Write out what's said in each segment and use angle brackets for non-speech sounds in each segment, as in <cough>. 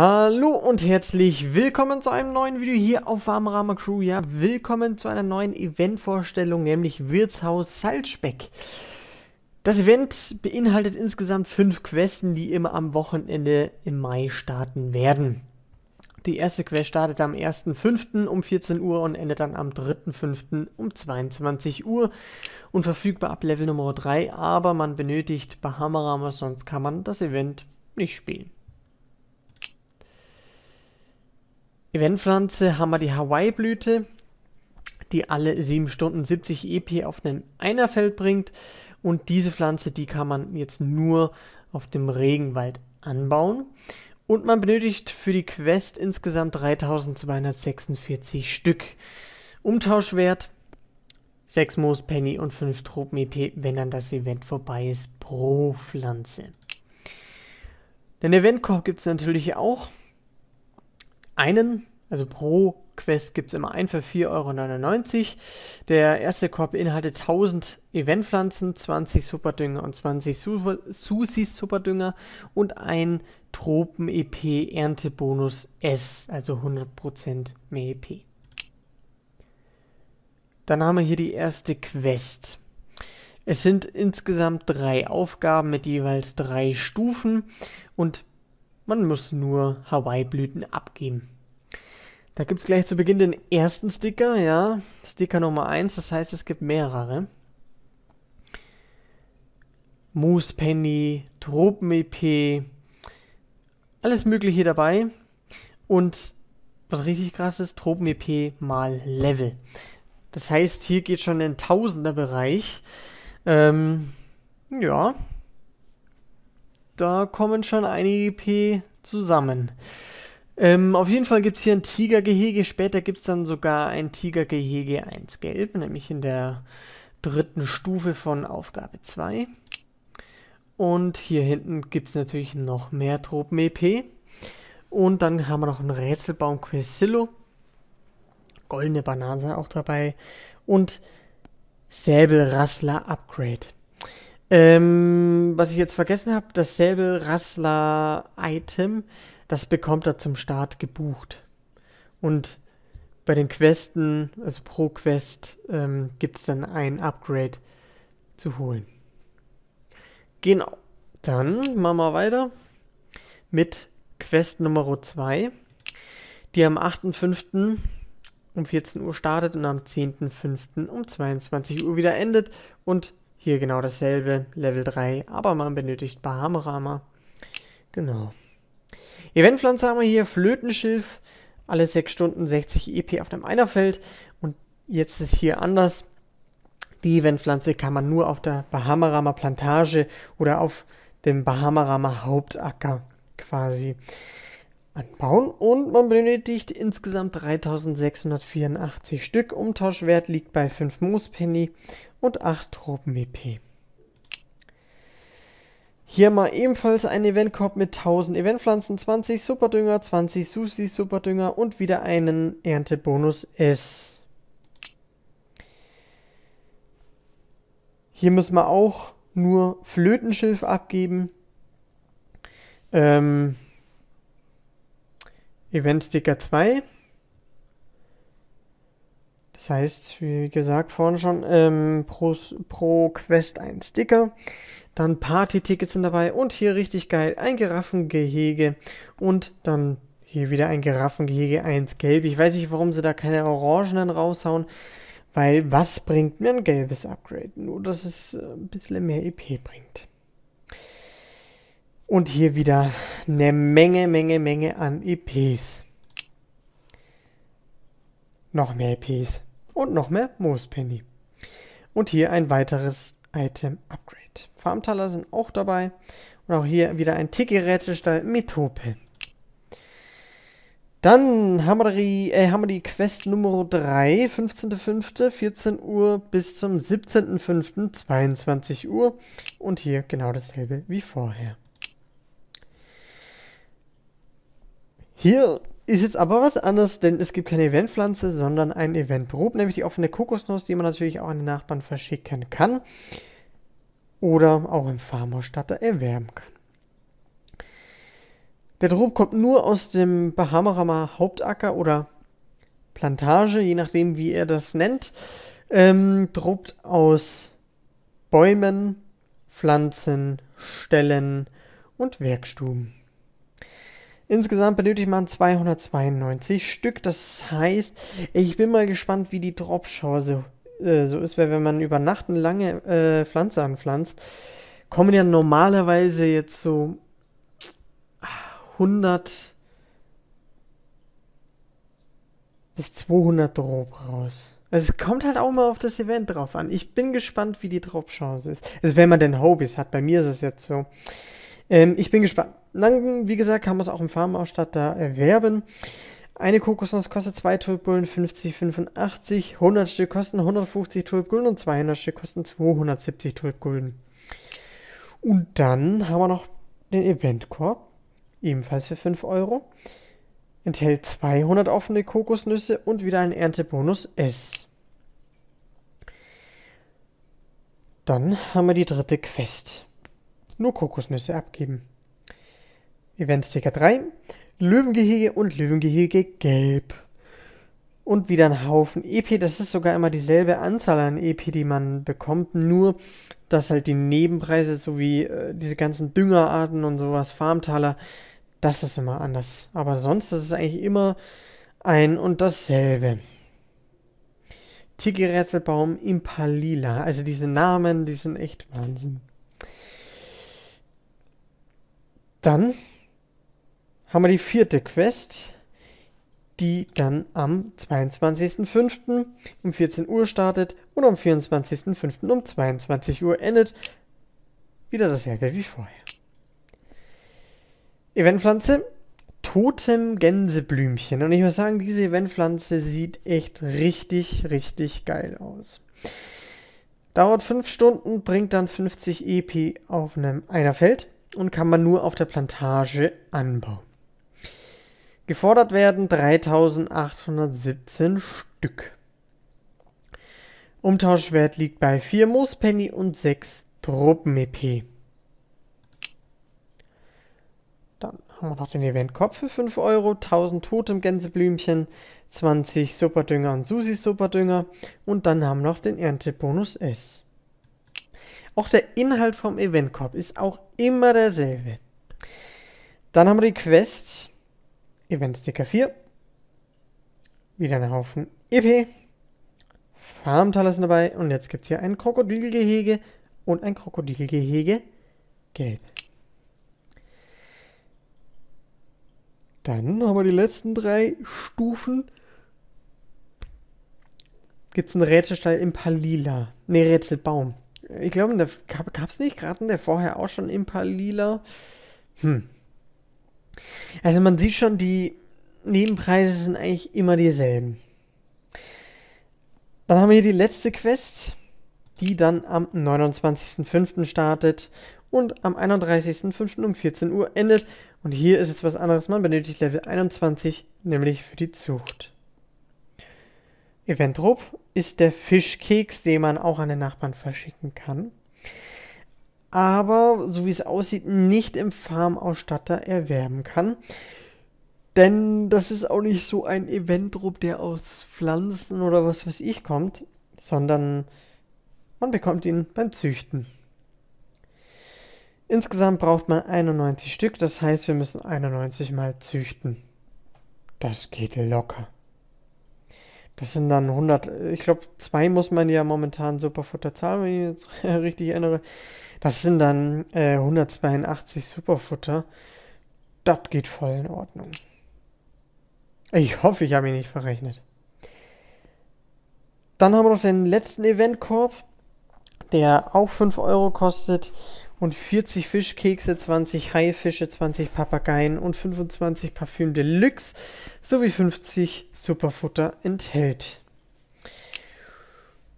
Hallo und herzlich willkommen zu einem neuen Video hier auf Warmrama Crew. Ja, willkommen zu einer neuen Eventvorstellung, nämlich Wirtshaus Salzspeck. Das Event beinhaltet insgesamt fünf Questen, die immer am Wochenende im Mai starten werden. Die erste Quest startet am 1.5. um 14 Uhr und endet dann am 3.5. um 22 Uhr und verfügbar ab Level Nummer 3, aber man benötigt Bahamarama, sonst kann man das Event nicht spielen. Eventpflanze haben wir die Hawaii-Blüte, die alle 7 Stunden 70 EP auf einem Einerfeld bringt. Und diese Pflanze, die kann man jetzt nur auf dem Regenwald anbauen. Und man benötigt für die Quest insgesamt 3246 Stück. Umtauschwert 6 Moos, Penny und 5 Tropen EP, wenn dann das Event vorbei ist, pro Pflanze. Den Eventkorb gibt es natürlich auch einen, also pro Quest gibt es immer einen für 4,99 Euro. Der erste Korb beinhaltet 1000 Eventpflanzen, 20 Superdünger und 20 Su Susis Superdünger und ein Tropen-EP Erntebonus S, also 100% mehr EP. Dann haben wir hier die erste Quest. Es sind insgesamt drei Aufgaben mit jeweils drei Stufen und man muss nur Hawaii-Blüten abgeben. Da gibt es gleich zu Beginn den ersten Sticker, ja. Sticker Nummer 1, das heißt, es gibt mehrere. Moose Penny, Tropen-EP, alles mögliche dabei. Und was richtig krass ist, Tropen-EP mal Level. Das heißt, hier geht schon ein Tausender-Bereich. Ähm, ja, da kommen schon einige EP zusammen. Ähm, auf jeden Fall gibt es hier ein Tigergehege. Später gibt es dann sogar ein Tigergehege 1 Gelb, nämlich in der dritten Stufe von Aufgabe 2. Und hier hinten gibt es natürlich noch mehr Tropen EP. Und dann haben wir noch einen Rätselbaum Quesillo. Goldene Bananen sind auch dabei. Und Säbelrassler Upgrade. Ähm, was ich jetzt vergessen habe, das Säbelrassler Item das bekommt er zum Start gebucht. Und bei den Questen, also pro Quest, ähm, gibt es dann ein Upgrade zu holen. Genau. Dann machen wir weiter mit Quest Nummer 2, die am 8.5. um 14 Uhr startet und am 10.5. um 22 Uhr wieder endet. Und hier genau dasselbe, Level 3, aber man benötigt Bahamarama. Genau. Eventpflanze haben wir hier, Flötenschilf, alle 6 Stunden 60 EP auf dem Einerfeld. Und jetzt ist hier anders. Die Eventpflanze kann man nur auf der Bahamarama Plantage oder auf dem Bahamarama Hauptacker quasi anbauen. Und man benötigt insgesamt 3684 Stück. Umtauschwert liegt bei 5 Moospenny und 8 Tropen EP. Hier mal ebenfalls ein Eventkorb mit 1000 Eventpflanzen, 20 Superdünger, 20 Susi Superdünger und wieder einen Erntebonus S. Hier müssen wir auch nur Flötenschilf abgeben. Ähm, Eventsticker 2. Das heißt, wie gesagt vorhin schon, ähm, pro, pro Quest ein Sticker dann Party-Tickets sind dabei und hier richtig geil ein Giraffengehege und dann hier wieder ein Giraffengehege, eins gelb. Ich weiß nicht, warum sie da keine Orangenen raushauen, weil was bringt mir ein gelbes Upgrade? Nur, dass es äh, ein bisschen mehr EP bringt. Und hier wieder eine Menge, Menge, Menge an EPs. Noch mehr EPs und noch mehr Moospenny. Und hier ein weiteres Item-Upgrade perfekt. Farmtaler sind auch dabei. Und auch hier wieder ein Tiki-Rätselstall mit Hope. Dann haben wir die, äh, haben wir die Quest Nummer 3, 15.05., 14 Uhr bis zum 17.05., 22 Uhr. Und hier genau dasselbe wie vorher. Hier ist jetzt aber was anderes, denn es gibt keine Eventpflanze, sondern ein Event Eventprob, nämlich die offene Kokosnuss, die man natürlich auch an den Nachbarn verschicken kann oder auch im Farmhausstatter erwerben kann. Der Drop kommt nur aus dem Bahamarama Hauptacker oder Plantage, je nachdem, wie er das nennt. Ähm, Drupt aus Bäumen, Pflanzen, Ställen und Werkstuben. Insgesamt benötigt man 292 Stück. Das heißt, ich bin mal gespannt, wie die Dropschance äh, so ist, weil wenn man über Nacht eine lange äh, Pflanze anpflanzt, kommen ja normalerweise jetzt so 100 bis 200 Drop raus. Also es kommt halt auch mal auf das Event drauf an. Ich bin gespannt, wie die drop ist. Also wenn man denn Hobbys hat, bei mir ist es jetzt so. Ähm, ich bin gespannt. Dann, wie gesagt, kann man es auch im Farmausstatter erwerben. Eine Kokosnuss kostet 2 Tulpgulden 50, 85. 100 Stück kosten 150 Tulpgulden und 200 Stück kosten 270 Tulpgulden. Und dann haben wir noch den Eventkorb, ebenfalls für 5 Euro. Enthält 200 offene Kokosnüsse und wieder einen Erntebonus S. Dann haben wir die dritte Quest. Nur Kokosnüsse abgeben. Eventsticker 3. Löwengehege und Löwengehege gelb. Und wieder ein Haufen EP. Das ist sogar immer dieselbe Anzahl an EP, die man bekommt. Nur, dass halt die Nebenpreise sowie äh, diese ganzen Düngerarten und sowas, Farmtaler, das ist immer anders. Aber sonst ist es eigentlich immer ein und dasselbe. Tiki Rätselbaum Impalila. Also diese Namen, die sind echt Wahnsinn. Dann haben wir die vierte Quest, die dann am 22.05. um 14 Uhr startet und am 24.05. um 22 Uhr endet. Wieder dasselbe wie vorher. Eventpflanze, Totem Gänseblümchen. Und ich muss sagen, diese Eventpflanze sieht echt richtig, richtig geil aus. Dauert 5 Stunden, bringt dann 50 EP auf einem Einerfeld und kann man nur auf der Plantage anbauen. Gefordert werden 3817 Stück. Umtauschwert liegt bei 4 Moospenny und 6 Truppen-EP. Dann haben wir noch den Eventkopf für 5 Euro, 1000 Totem-Gänseblümchen, 20 Superdünger und susi Superdünger und dann haben wir noch den Erntebonus S. Auch der Inhalt vom Eventkorb ist auch immer derselbe. Dann haben wir die Quest Event Sticker 4. Wieder ein Haufen EP. Farmtaler sind dabei. Und jetzt gibt es hier ein Krokodilgehege und ein Krokodilgehege gelb. Dann haben wir die letzten drei Stufen. Gibt es einen Rätselstall Impalila? Ne, Rätselbaum. Ich glaube, gab es nicht gerade der vorher auch schon Impalila? Hm. Also man sieht schon, die Nebenpreise sind eigentlich immer dieselben. Dann haben wir hier die letzte Quest, die dann am 29.05. startet und am 31.05. um 14 Uhr endet. Und hier ist jetzt was anderes. Man benötigt Level 21, nämlich für die Zucht. Eventrop ist der Fischkeks, den man auch an den Nachbarn verschicken kann aber so wie es aussieht, nicht im Farmausstatter erwerben kann. Denn das ist auch nicht so ein Eventdruck, der aus Pflanzen oder was weiß ich kommt, sondern man bekommt ihn beim Züchten. Insgesamt braucht man 91 Stück, das heißt, wir müssen 91 mal züchten. Das geht locker. Das sind dann 100, ich glaube, zwei muss man ja momentan Superfutter zahlen, wenn ich mich jetzt <laughs> richtig erinnere. Das sind dann äh, 182 Superfutter. Das geht voll in Ordnung. Ich hoffe, ich habe ihn nicht verrechnet. Dann haben wir noch den letzten Eventkorb, der auch 5 Euro kostet und 40 Fischkekse, 20 Haifische, 20 Papageien und 25 Parfüm Deluxe sowie 50 Superfutter enthält.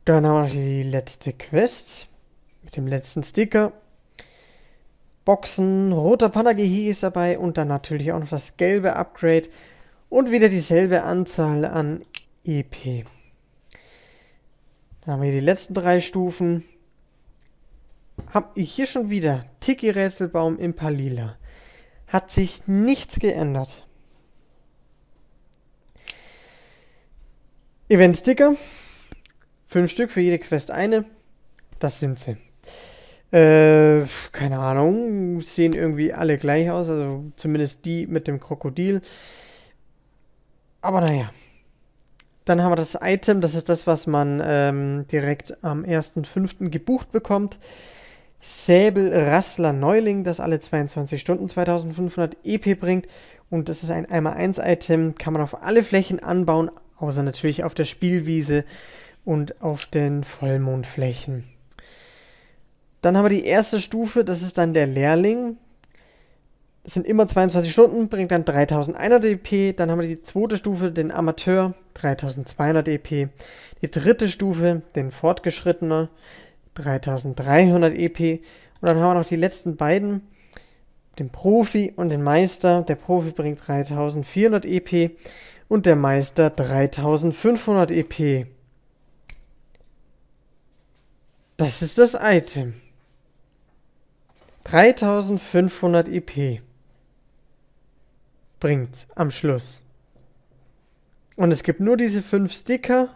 Dann haben wir noch die letzte Quest mit dem letzten Sticker. Boxen, roter Panagehi ist dabei und dann natürlich auch noch das gelbe Upgrade und wieder dieselbe Anzahl an EP. Dann haben wir die letzten drei Stufen habe ich hier schon wieder Tiki Rätselbaum im Palila. Hat sich nichts geändert. Event-Sticker. Fünf Stück für jede Quest eine. Das sind sie. Äh, keine Ahnung. Sehen irgendwie alle gleich aus. Also zumindest die mit dem Krokodil. Aber naja. Dann haben wir das Item. Das ist das, was man ähm, direkt am 1.5. gebucht bekommt. Säbelrassler Neuling, das alle 22 Stunden 2500 EP bringt. Und das ist ein 1 x 1 item kann man auf alle Flächen anbauen, außer natürlich auf der Spielwiese und auf den Vollmondflächen. Dann haben wir die erste Stufe, das ist dann der Lehrling. Das sind immer 22 Stunden, bringt dann 3100 EP. Dann haben wir die zweite Stufe, den Amateur, 3200 EP. Die dritte Stufe, den Fortgeschrittener, 3300 EP. Und dann haben wir noch die letzten beiden, den Profi und den Meister. Der Profi bringt 3400 EP und der Meister 3500 EP. Das ist das Item. 3500 EP bringt's am Schluss. Und es gibt nur diese 5 Sticker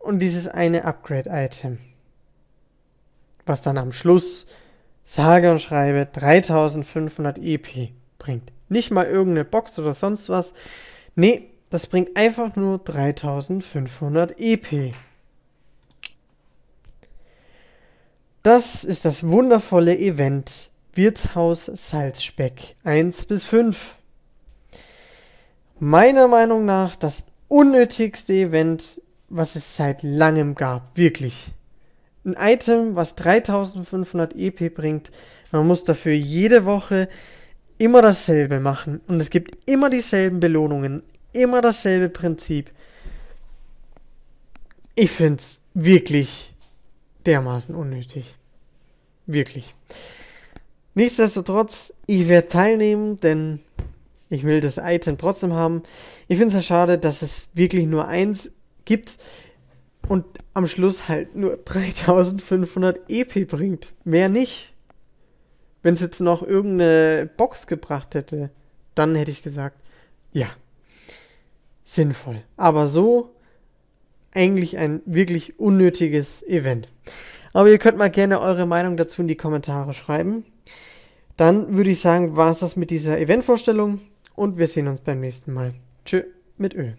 und dieses eine Upgrade-Item was dann am Schluss sage und schreibe 3500 EP bringt. Nicht mal irgendeine Box oder sonst was. Nee, das bringt einfach nur 3500 EP. Das ist das wundervolle Event Wirtshaus Salzspeck 1 bis 5. Meiner Meinung nach das unnötigste Event, was es seit langem gab. Wirklich ein Item, was 3500 EP bringt. Man muss dafür jede Woche immer dasselbe machen. Und es gibt immer dieselben Belohnungen. Immer dasselbe Prinzip. Ich finde es wirklich dermaßen unnötig. Wirklich. Nichtsdestotrotz, ich werde teilnehmen, denn ich will das Item trotzdem haben. Ich finde es ja schade, dass es wirklich nur eins gibt und am Schluss halt nur 3500 EP bringt. Mehr nicht. Wenn es jetzt noch irgendeine Box gebracht hätte, dann hätte ich gesagt, ja, sinnvoll. Aber so eigentlich ein wirklich unnötiges Event. Aber ihr könnt mal gerne eure Meinung dazu in die Kommentare schreiben. Dann würde ich sagen, war es das mit dieser Eventvorstellung und wir sehen uns beim nächsten Mal. Tschö mit Öl.